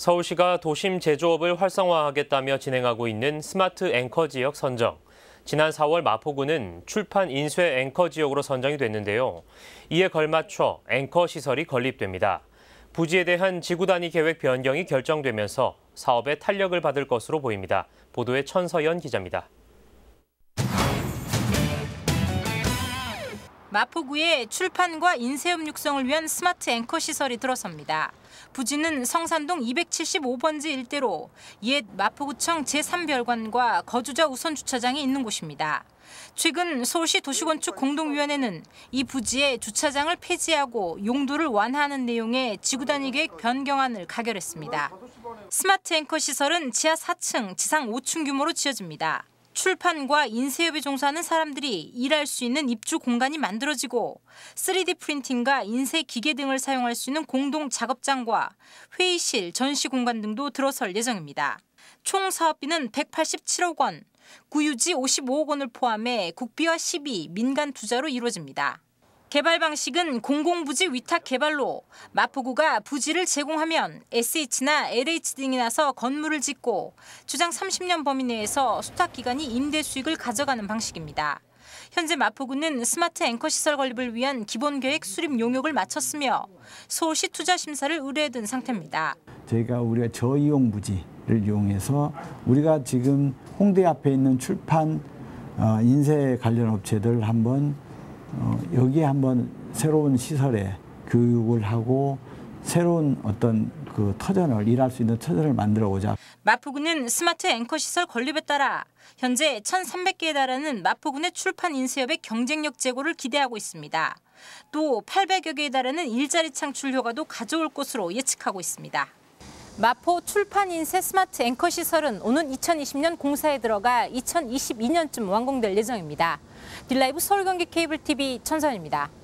서울시가 도심 제조업을 활성화하겠다며 진행하고 있는 스마트 앵커 지역 선정. 지난 4월 마포구는 출판 인쇄 앵커 지역으로 선정이 됐는데요. 이에 걸맞춰 앵커 시설이 건립됩니다. 부지에 대한 지구 단위 계획 변경이 결정되면서 사업에 탄력을 받을 것으로 보입니다. 보도에 천서연 기자입니다. 마포구에 출판과 인쇄업 육성을 위한 스마트 앵커 시설이 들어섭니다. 부지는 성산동 275번지 일대로 옛 마포구청 제3별관과 거주자 우선 주차장이 있는 곳입니다. 최근 서울시 도시건축 공동위원회는 이부지의 주차장을 폐지하고 용도를 완화하는 내용의 지구단위 계획 변경안을 가결했습니다. 스마트 앵커 시설은 지하 4층, 지상 5층 규모로 지어집니다. 출판과 인쇄업에 종사하는 사람들이 일할 수 있는 입주 공간이 만들어지고 3D 프린팅과 인쇄 기계 등을 사용할 수 있는 공동 작업장과 회의실, 전시 공간 등도 들어설 예정입니다. 총 사업비는 187억 원, 구유지 55억 원을 포함해 국비와 시비, 민간 투자로 이루어집니다. 개발 방식은 공공부지 위탁 개발로 마포구가 부지를 제공하면 SH나 LH 등이 나서 건물을 짓고 주장 30년 범위 내에서 수탁기관이 임대 수익을 가져가는 방식입니다. 현재 마포구는 스마트 앵커 시설 건립을 위한 기본계획 수립 용역을 마쳤으며 서울시 투자 심사를 의뢰해둔 상태입니다. 저희가 우리가 저이용 부지를 이용해서 우리가 지금 홍대 앞에 있는 출판 어, 인쇄 관련 업체들 한번 어, 여기에 한번 새로운 시설에 교육을 하고 새로운 어떤 그 터전을 일할 수 있는 터전을 만들어 오자. 마포구는 스마트 앵커 시설 건립에 따라 현재 1,300개에 달하는 마포구의 출판 인쇄업의 경쟁력 제고를 기대하고 있습니다. 또 800여 개에 달하는 일자리 창출 효과도 가져올 것으로 예측하고 있습니다. 마포 출판인새 스마트 앵커 시설은 오는 2020년 공사에 들어가 2022년쯤 완공될 예정입니다. 딜라이브 서울경기 케이블 TV 천선입니다.